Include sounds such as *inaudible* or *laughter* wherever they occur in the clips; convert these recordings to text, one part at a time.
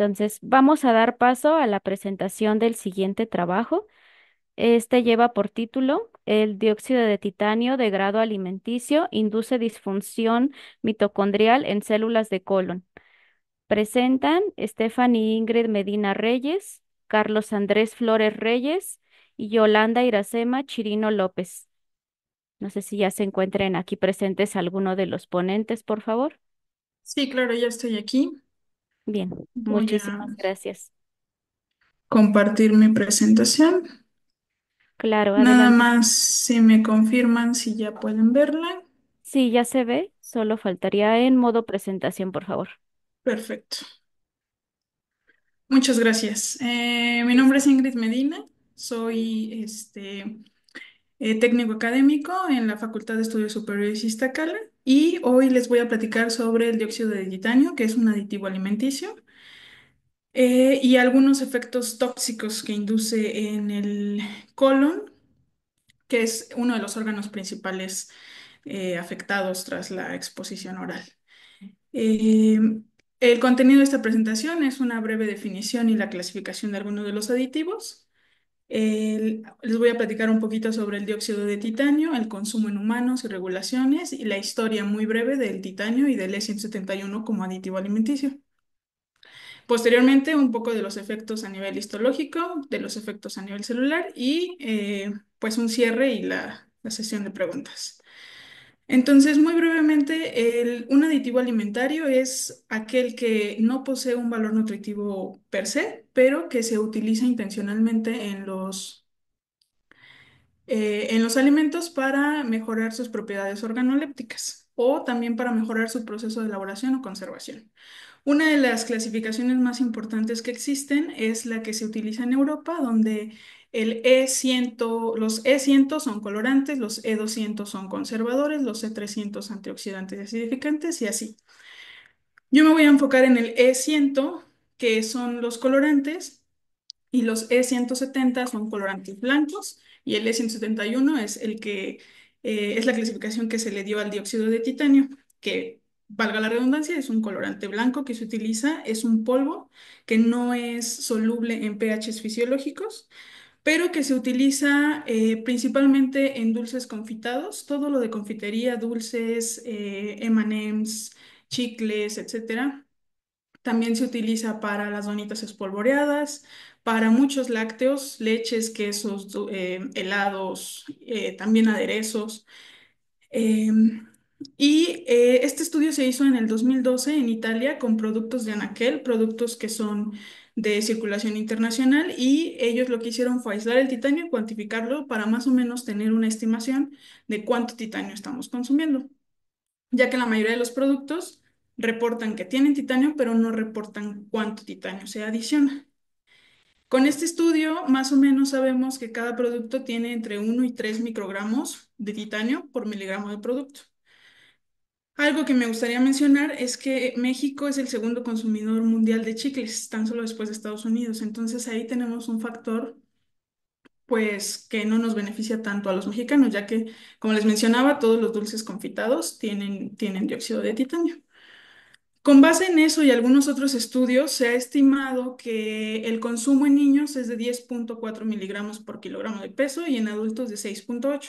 Entonces, vamos a dar paso a la presentación del siguiente trabajo. Este lleva por título El dióxido de titanio de grado alimenticio induce disfunción mitocondrial en células de colon. Presentan Stephanie Ingrid Medina Reyes, Carlos Andrés Flores Reyes y Yolanda Iracema Chirino López. No sé si ya se encuentren aquí presentes alguno de los ponentes, por favor. Sí, claro, ya estoy aquí. Bien, muchísimas gracias. compartir mi presentación. Claro, Nada más si me confirman si ya pueden verla. Sí, ya se ve, solo faltaría en modo presentación, por favor. Perfecto. Muchas gracias. Eh, mi nombre es Ingrid Medina. Soy este, eh, técnico académico en la Facultad de Estudios Superiores Iztacala. Y hoy les voy a platicar sobre el dióxido de titanio, que es un aditivo alimenticio, eh, y algunos efectos tóxicos que induce en el colon, que es uno de los órganos principales eh, afectados tras la exposición oral. Eh, el contenido de esta presentación es una breve definición y la clasificación de algunos de los aditivos les voy a platicar un poquito sobre el dióxido de titanio, el consumo en humanos y regulaciones y la historia muy breve del titanio y del E171 como aditivo alimenticio. Posteriormente, un poco de los efectos a nivel histológico, de los efectos a nivel celular y eh, pues un cierre y la sesión de preguntas. Entonces, muy brevemente, un aditivo alimentario es aquel que no posee un valor nutritivo per se, pero que se utiliza intencionalmente en los, eh, en los alimentos para mejorar sus propiedades organolépticas o también para mejorar su proceso de elaboración o conservación. Una de las clasificaciones más importantes que existen es la que se utiliza en Europa, donde el E100, los E100 son colorantes, los E200 son conservadores, los E300 antioxidantes y acidificantes y así. Yo me voy a enfocar en el E100, que son los colorantes, y los E170 son colorantes blancos, y el E171 es el que eh, es la clasificación que se le dio al dióxido de titanio, que valga la redundancia, es un colorante blanco que se utiliza, es un polvo que no es soluble en pHs fisiológicos pero que se utiliza eh, principalmente en dulces confitados, todo lo de confitería, dulces, eh, M&M's, chicles, etc. También se utiliza para las donitas espolvoreadas, para muchos lácteos, leches, quesos, eh, helados, eh, también aderezos. Em, y este estudio se hizo en el 2012 en Italia con productos de Anaquel, productos que son de circulación internacional y ellos lo que hicieron fue aislar el titanio y cuantificarlo para más o menos tener una estimación de cuánto titanio estamos consumiendo, ya que la mayoría de los productos reportan que tienen titanio, pero no reportan cuánto titanio se adiciona. Con este estudio, más o menos sabemos que cada producto tiene entre 1 y 3 microgramos de titanio por miligramo de producto. Algo que me gustaría mencionar es que México es el segundo consumidor mundial de chicles, tan solo después de Estados Unidos. Entonces ahí tenemos un factor pues que no nos beneficia tanto a los mexicanos, ya que, como les mencionaba, todos los dulces confitados tienen, tienen dióxido de titanio. Con base en eso y algunos otros estudios, se ha estimado que el consumo en niños es de 10.4 miligramos por kilogramo de peso y en adultos de 6.8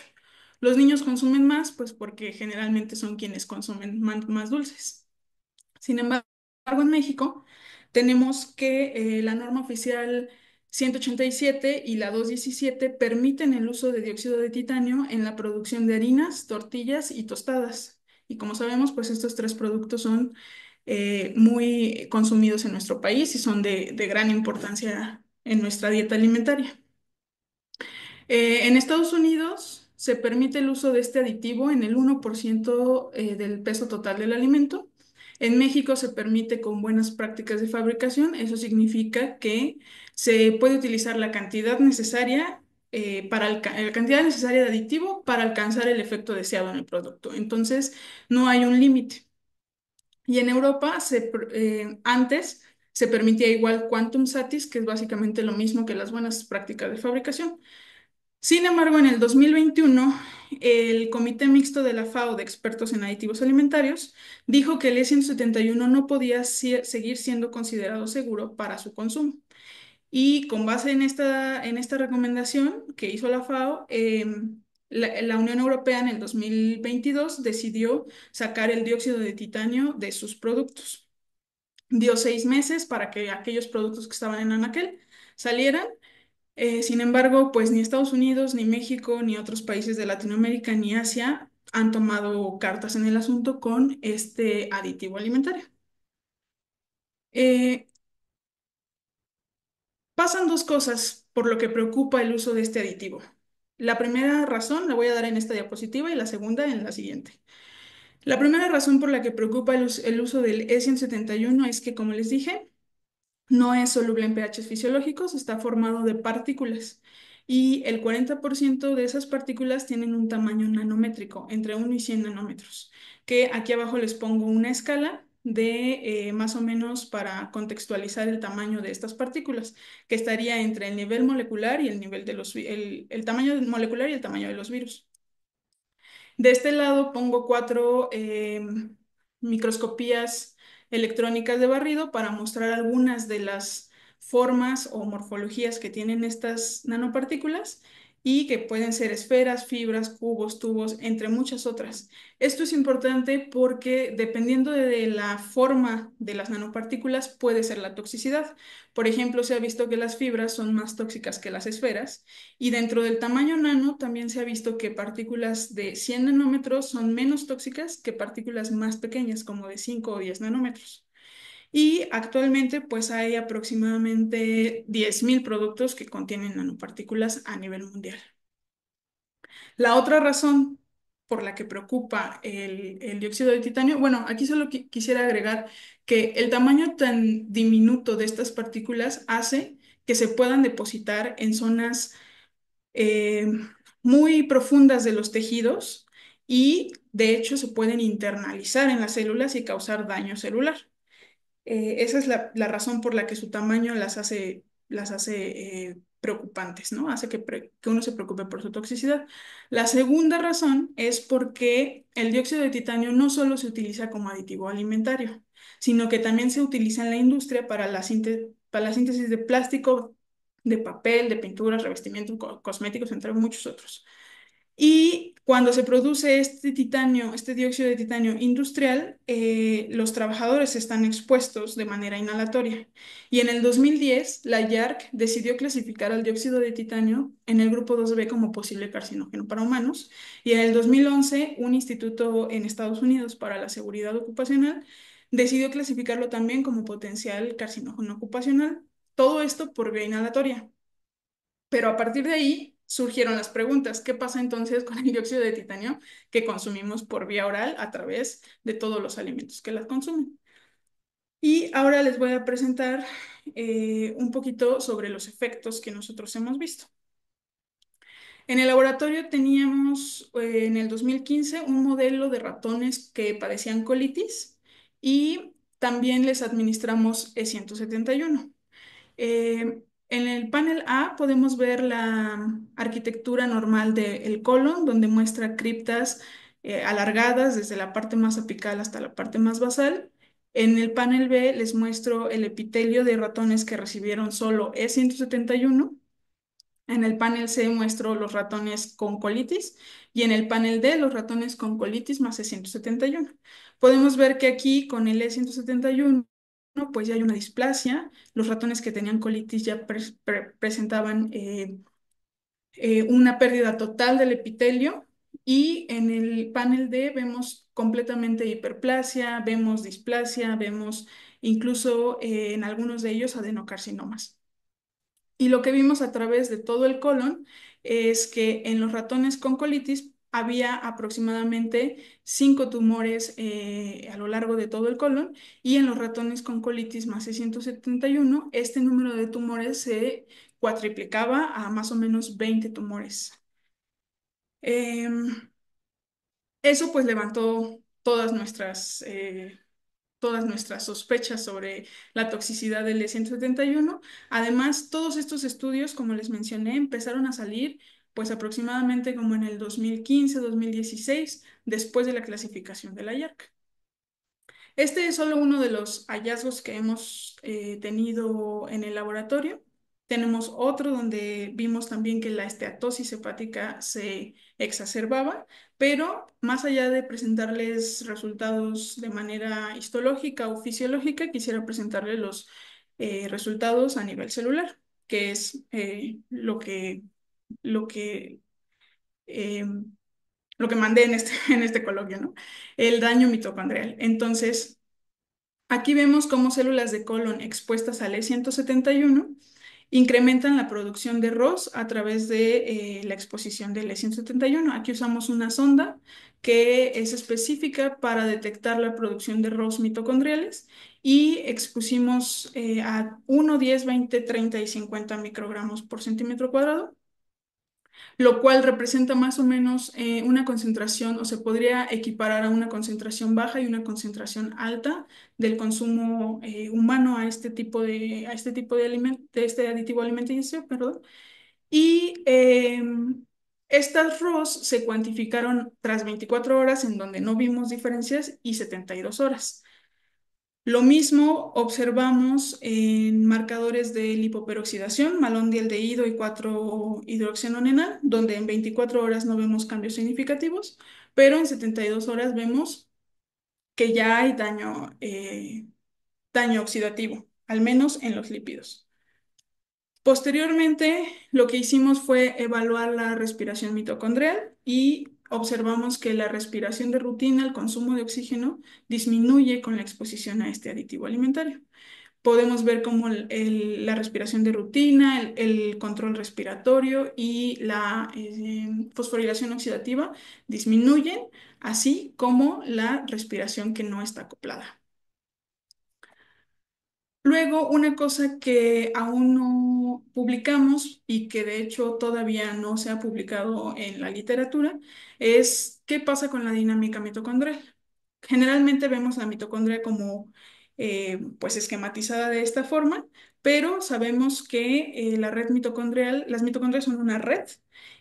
los niños consumen más, pues porque generalmente son quienes consumen más dulces. Sin embargo, en México tenemos que eh, la norma oficial 187 y la 217 permiten el uso de dióxido de titanio en la producción de harinas, tortillas y tostadas. Y como sabemos, pues estos tres productos son eh, muy consumidos en nuestro país y son de, gran importancia en nuestra dieta alimentaria. Eh, en Estados Unidos, se permite el uso de este aditivo en el 1% eh, del peso total del alimento. En México se permite con buenas prácticas de fabricación, eso significa que se puede utilizar la cantidad necesaria eh, para la cantidad necesaria de aditivo para alcanzar el efecto deseado en el producto. Entonces, no hay un límite. Y en Europa, se, eh, antes se permitía igual quantum satis, que es básicamente lo mismo que las buenas prácticas de fabricación. Sin embargo, en el 2021, el Comité Mixto de la FAO de Expertos en Aditivos Alimentarios dijo que el E171 no podía seguir siendo considerado seguro para su consumo. Y con base en esta, en esta recomendación que hizo la FAO, em, la, Unión Europea en el 2022 decidió sacar el dióxido de titanio de sus productos. Dio seis meses para que aquellos productos que estaban en Anaquel salieran eh, sin embargo, pues ni Estados Unidos, ni México, ni otros países de Latinoamérica, ni Asia han tomado cartas en el asunto con este aditivo alimentario. Eh, pasan dos cosas por lo que preocupa el uso de este aditivo. La primera razón la voy a dar en esta diapositiva y la segunda en la siguiente. La primera razón por la que preocupa el, el uso del E171 es que, como les dije, no es soluble en pHs fisiológicos, está formado de partículas y el 40% de esas partículas tienen un tamaño nanométrico, entre 1 y 100 nanómetros, que aquí abajo les pongo una escala de eh, más o menos para contextualizar el tamaño de estas partículas, que estaría entre el nivel molecular y el nivel de los tamaño molecular y el tamaño de los virus. De este lado pongo cuatro eh, microscopías electrónicas de barrido para mostrar algunas de las formas o morfologías que tienen estas nanopartículas y que pueden ser esferas, fibras, cubos, tubos, entre muchas otras. Esto es importante porque dependiendo de la forma de las nanopartículas puede ser la toxicidad. Por ejemplo, se ha visto que las fibras son más tóxicas que las esferas y dentro del tamaño nano también se ha visto que partículas de 100 nanómetros son menos tóxicas que partículas más pequeñas como de 5 o 10 nanómetros. Y actualmente pues hay aproximadamente 10.000 productos que contienen nanopartículas a nivel mundial. La otra razón por la que preocupa el, dióxido de titanio, bueno, aquí solo quisiera agregar que el tamaño tan diminuto de estas partículas hace que se puedan depositar en zonas eh, muy profundas de los tejidos y de hecho se pueden internalizar en las células y causar daño celular. Eh, esa es la, razón por la que su tamaño las hace, las hace eh, preocupantes, ¿no? Hace que, uno se preocupe por su toxicidad. La segunda razón es porque el dióxido de titanio no solo se utiliza como aditivo alimentario, sino que también se utiliza en la industria para la, para la síntesis de plástico, de papel, de pinturas, revestimientos, cosméticos, entre muchos otros. Y cuando se produce este titanio, este dióxido de titanio industrial, eh, los trabajadores están expuestos de manera inhalatoria. Y en el 2010, la IARC decidió clasificar al dióxido de titanio en el grupo 2B como posible carcinógeno para humanos. Y en el 2011, un instituto en Estados Unidos para la seguridad ocupacional decidió clasificarlo también como potencial carcinógeno ocupacional. Todo esto por vía inhalatoria. Pero a partir de ahí, surgieron las preguntas, ¿qué pasa entonces con el dióxido de titanio que consumimos por vía oral a través de todos los alimentos que las consumen? Y ahora les voy a presentar eh, un poquito sobre los efectos que nosotros hemos visto. En el laboratorio teníamos eh, en el 2015 un modelo de ratones que padecían colitis y también les administramos E171. Eh, en el panel A podemos ver la arquitectura normal del colon, donde muestra criptas eh, alargadas desde la parte más apical hasta la parte más basal. En el panel B les muestro el epitelio de ratones que recibieron solo E171. En el panel C muestro los ratones con colitis y en el panel D los ratones con colitis más E171. Podemos ver que aquí con el E171 pues ya hay una displasia, los ratones que tenían colitis ya presentaban eh, eh, una pérdida total del epitelio y en el panel D vemos completamente hiperplasia, vemos displasia, vemos incluso eh, en algunos de ellos adenocarcinomas. Y lo que vimos a través de todo el colon es que en los ratones con colitis había aproximadamente cinco tumores eh, a lo largo de todo el colon y en los ratones con colitis más 671, este número de tumores se cuatriplicaba a más o menos 20 tumores. Em, eso pues levantó todas nuestras, eh, todas nuestras sospechas sobre la toxicidad del E171. Además, todos estos estudios, como les mencioné, empezaron a salir pues aproximadamente como en el 2015-2016, después de la clasificación de la IARC. Este es solo uno de los hallazgos que hemos eh, tenido en el laboratorio. Tenemos otro donde vimos también que la esteatosis hepática se exacerbaba, pero más allá de presentarles resultados de manera histológica o fisiológica, quisiera presentarles los eh, resultados a nivel celular, que es eh, lo que lo que, eh, lo que mandé en este, *laughs* en este coloquio, ¿no? El daño mitocondrial. Entonces, aquí vemos cómo células de colon expuestas al E171 incrementan la producción de ROS a través de eh, la exposición del E171. Aquí usamos una sonda que es específica para detectar la producción de ROS mitocondriales y expusimos eh, a 1, 10, 20, 30 y 50 microgramos por centímetro cuadrado lo cual representa más o menos eh, una concentración o se podría equiparar a una concentración baja y una concentración alta del consumo eh, humano a este tipo de, a este tipo de, de este aditivo alimenticio, perdón. Y em, estas ROS se cuantificaron tras 24 horas en donde no vimos diferencias y 72 horas. Lo mismo observamos en marcadores de lipoperoxidación, malondialdehído y 4-hidroxenonenal, donde en 24 horas no vemos cambios significativos, pero en 72 horas vemos que ya hay daño, eh, daño oxidativo, al menos en los lípidos. Posteriormente, lo que hicimos fue evaluar la respiración mitocondrial y observamos que la respiración de rutina, el consumo de oxígeno, disminuye con la exposición a este aditivo alimentario. Podemos ver cómo la respiración de rutina, el, control respiratorio y la eh, fosforilación oxidativa disminuyen, así como la respiración que no está acoplada. Luego, una cosa que aún no publicamos y que de hecho todavía no se ha publicado en la literatura es qué pasa con la dinámica mitocondrial. Generalmente vemos la mitocondria como eh, pues esquematizada de esta forma, pero sabemos que eh, la red mitocondrial, las mitocondrias son una red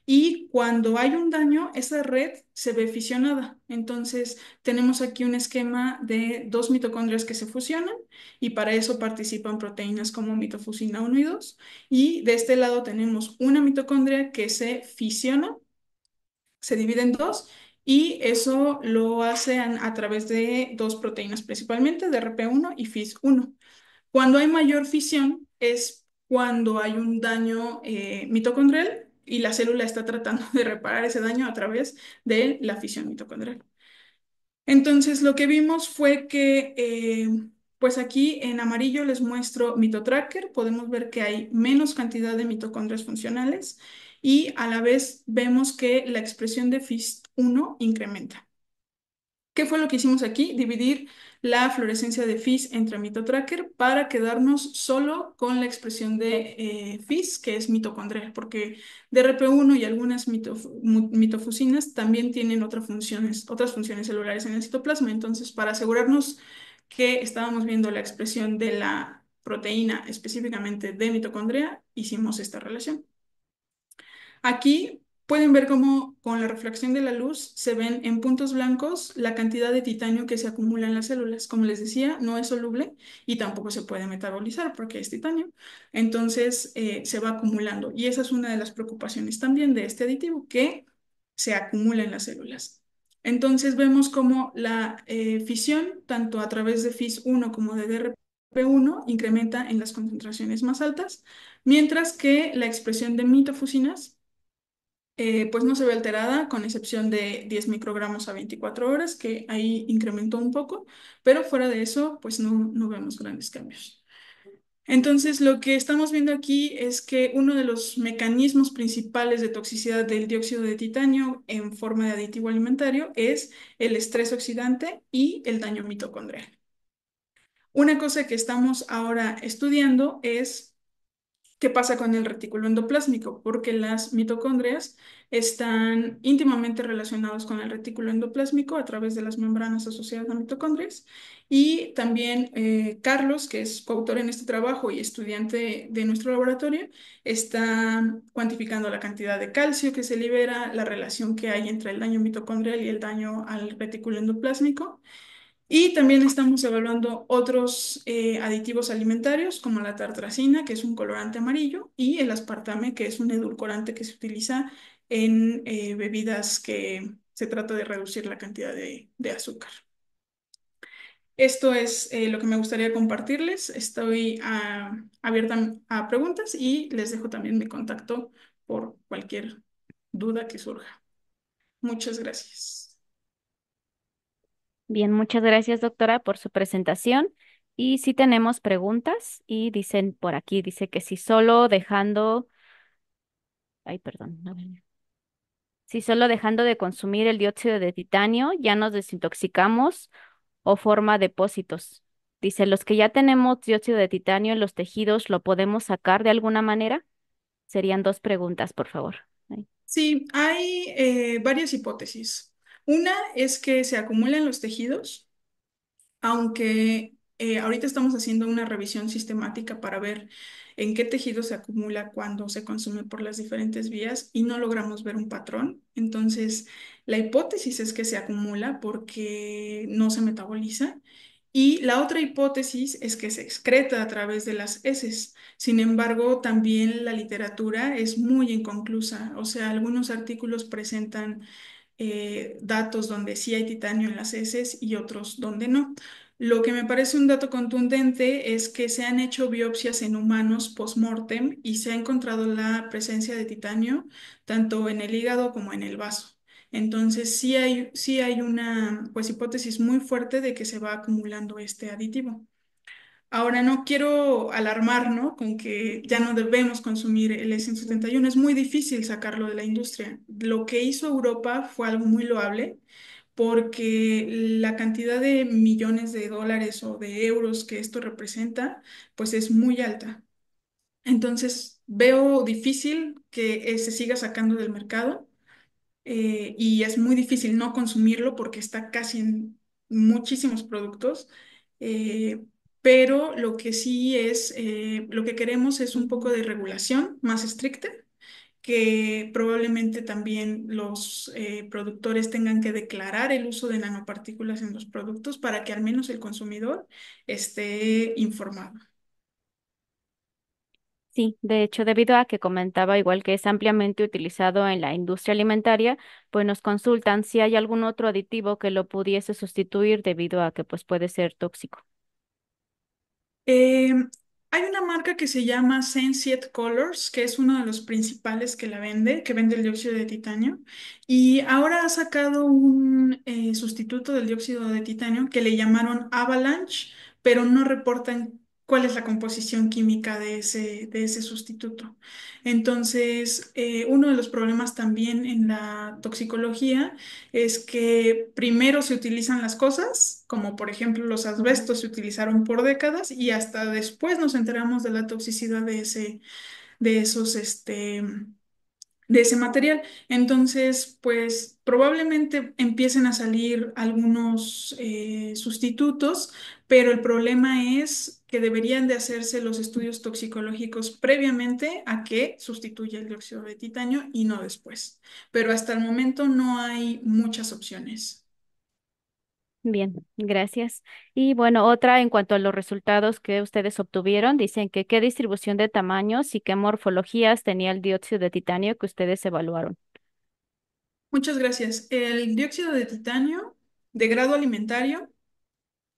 y cuando hay un daño, esa red se ve fisionada. Entonces, tenemos aquí un esquema de dos mitocondrias que se fusionan y para eso participan proteínas como mitofusina 1 y 2. Y de este lado tenemos una mitocondria que se fisiona, se divide en dos y eso lo hacen a través de dos proteínas principalmente, drp 1 y FIS1. Cuando hay mayor fisión es cuando hay un daño eh, mitocondrial y la célula está tratando *laughs* de reparar ese daño a través de la fisión mitocondrial. Entonces, lo que vimos fue que, eh, pues aquí en amarillo les muestro mitotracker, podemos ver que hay menos cantidad de mitocondrias funcionales y a la vez vemos que la expresión de FIS1 incrementa. ¿Qué fue lo que hicimos aquí? Dividir la fluorescencia de FIS entre mitotracker para quedarnos solo con la expresión de eh, FIS, que es mitocondrial, porque DRP1 y algunas mitofusinas también tienen otras funciones, otras funciones celulares en el citoplasma. Entonces, para asegurarnos que estábamos viendo la expresión de la proteína específicamente de mitocondria, hicimos esta relación. Aquí pueden ver cómo con la reflexión de la luz se ven en puntos blancos la cantidad de titanio que se acumula en las células. Como les decía, no es soluble y tampoco se puede metabolizar porque es titanio. Entonces eh, se va acumulando y esa es una de las preocupaciones también de este aditivo, que se acumula en las células. Entonces vemos cómo la eh, fisión, tanto a través de FIS1 como de DRP1, incrementa en las concentraciones más altas, mientras que la expresión de mitofusinas eh, pues no se ve alterada, con excepción de 10 microgramos a 24 horas, que ahí incrementó un poco, pero fuera de eso, pues no, no vemos grandes cambios. Entonces, lo que estamos viendo aquí es que uno de los mecanismos principales de toxicidad del dióxido de titanio en forma de aditivo alimentario es el estrés oxidante y el daño mitocondrial. Una cosa que estamos ahora estudiando es ¿Qué pasa con el retículo endoplásmico? Porque las mitocondrias están íntimamente relacionadas con el retículo endoplásmico a través de las membranas asociadas a mitocondrias. Y también eh, Carlos, que es coautor en este trabajo y estudiante de nuestro laboratorio, está cuantificando la cantidad de calcio que se libera, la relación que hay entre el daño mitocondrial y el daño al retículo endoplásmico. Y también estamos evaluando otros eh, aditivos alimentarios como la tartracina, que es un colorante amarillo, y el aspartame, que es un edulcorante que se utiliza en eh, bebidas que se trata de reducir la cantidad de, azúcar. Esto es eh, lo que me gustaría compartirles. Estoy ah, abierta a preguntas y les dejo también mi contacto por cualquier duda que surja. Muchas gracias. Bien, muchas gracias, doctora, por su presentación. Y si tenemos preguntas y dicen por aquí, dice que si solo dejando, ay, perdón, no, si solo dejando de consumir el dióxido de titanio ya nos desintoxicamos o forma depósitos. Dice, los que ya tenemos dióxido de titanio en los tejidos, ¿lo podemos sacar de alguna manera? Serían dos preguntas, por favor. Sí, hay eh, varias hipótesis. Una es que se acumulan los tejidos, aunque eh, ahorita estamos haciendo una revisión sistemática para ver en qué tejido se acumula cuando se consume por las diferentes vías y no logramos ver un patrón. Entonces, la hipótesis es que se acumula porque no se metaboliza y la otra hipótesis es que se excreta a través de las heces. Sin embargo, también la literatura es muy inconclusa, o sea, algunos artículos presentan eh, datos donde sí hay titanio en las heces y otros donde no. Lo que me parece un dato contundente es que se han hecho biopsias en humanos post-mortem y se ha encontrado la presencia de titanio tanto en el hígado como en el vaso. Entonces sí hay, hay una pues, hipótesis muy fuerte de que se va acumulando este aditivo. Ahora no quiero alarmarnos Con que ya no debemos consumir el s 171 Es muy difícil sacarlo de la industria. Lo que hizo Europa fue algo muy loable porque la cantidad de millones de dólares o de euros que esto representa, pues es muy alta. Entonces, veo difícil que eh, se siga sacando del mercado eh, y es muy difícil no consumirlo porque está casi en muchísimos productos. Eh, pero lo que sí es, eh, lo que queremos es un poco de regulación más estricta, que probablemente también los eh, productores tengan que declarar el uso de nanopartículas en los productos para que al menos el consumidor esté informado. Sí, de hecho, debido a que comentaba igual que es ampliamente utilizado en la industria alimentaria, pues nos consultan si hay algún otro aditivo que lo pudiese sustituir debido a que pues puede ser tóxico. Em, hay una marca que se llama Sensient Colors, que es uno de los principales que la vende, que vende el dióxido de titanio, y ahora ha sacado un eh, sustituto del dióxido de titanio que le llamaron Avalanche, pero no reportan cuál es la composición química de ese, de ese sustituto. Entonces, eh, uno de los problemas también en la toxicología es que primero se utilizan las cosas, como por ejemplo los asbestos se utilizaron por décadas y hasta después nos enteramos de la toxicidad de ese, de esos, este, de ese material. Entonces, pues probablemente empiecen a salir algunos eh, sustitutos, pero el problema es que deberían de hacerse los estudios toxicológicos previamente a que sustituya el dióxido de titanio y no después. Pero hasta el momento no hay muchas opciones. Bien, gracias. Y bueno, otra en cuanto a los resultados que ustedes obtuvieron, dicen que qué distribución de tamaños y qué morfologías tenía el dióxido de titanio que ustedes evaluaron. Muchas gracias. El dióxido de titanio de grado alimentario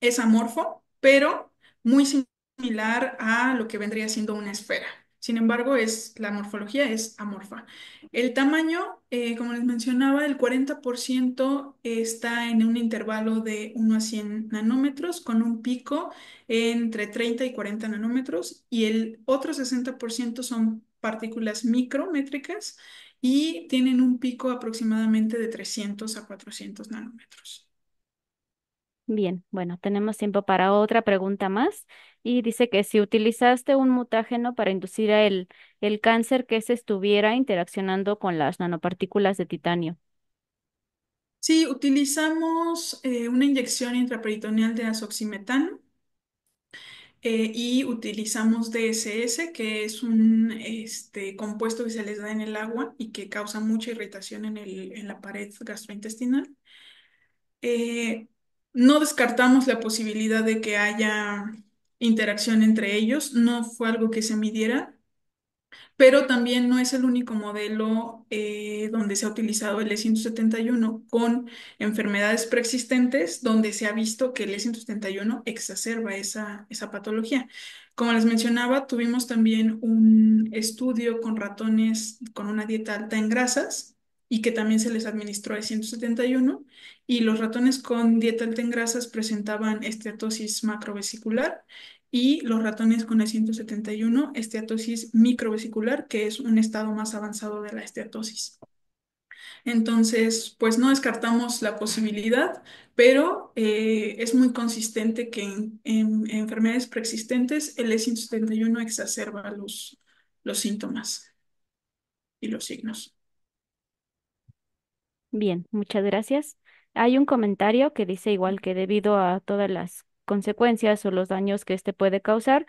es amorfo, pero muy similar a lo que vendría siendo una esfera. Sin embargo, es, la morfología es amorfa. El tamaño, eh, como les mencionaba, el 40% está en un intervalo de 1 a 100 nanómetros, con un pico entre 30 y 40 nanómetros, y el otro 60% son partículas micrométricas y tienen un pico aproximadamente de 300 a 400 nanómetros. Bien, bueno, tenemos tiempo para otra pregunta más. Y dice que si utilizaste un mutágeno para inducir el, el cáncer que se estuviera interaccionando con las nanopartículas de titanio. Sí, utilizamos eh, una inyección intraperitoneal de azoximetano eh, y utilizamos DSS, que es un este, compuesto que se les da en el agua y que causa mucha irritación en, el, en la pared gastrointestinal. Eh, no descartamos la posibilidad de que haya interacción entre ellos, no fue algo que se midiera, pero también no es el único modelo eh, donde se ha utilizado el E171 con enfermedades preexistentes, donde se ha visto que el E171 exacerba esa patología. Como les mencionaba, tuvimos también un estudio con ratones con una dieta alta en grasas y que también se les administró el 171, y los ratones con dieta alta en grasas presentaban esteatosis macrovesicular y los ratones con el 171 esteatosis microvesicular, que es un estado más avanzado de la esteatosis. Entonces, pues no descartamos la posibilidad, pero eh, es muy consistente que en, enfermedades preexistentes el E171 exacerba los, los síntomas y los signos. Bien, muchas gracias. Hay un comentario que dice igual que debido a todas las consecuencias o los daños que este puede causar,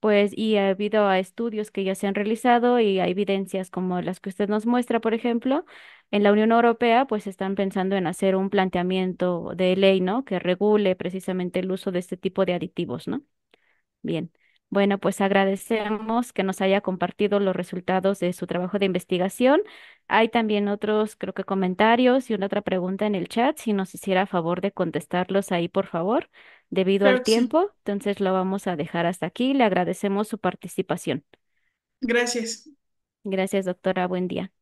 pues y debido a estudios que ya se han realizado y a evidencias como las que usted nos muestra, por ejemplo, en la Unión Europea pues están pensando en hacer un planteamiento de ley, ¿no? Que regule precisamente el uso de este tipo de aditivos, ¿no? Bien. Bueno, pues agradecemos que nos haya compartido los resultados de su trabajo de investigación. Hay también otros, creo que comentarios y una otra pregunta en el chat, si nos hiciera favor de contestarlos ahí, por favor, debido al tiempo. Entonces lo vamos a dejar hasta aquí. Le agradecemos su participación. Gracias. Gracias, doctora. Buen día.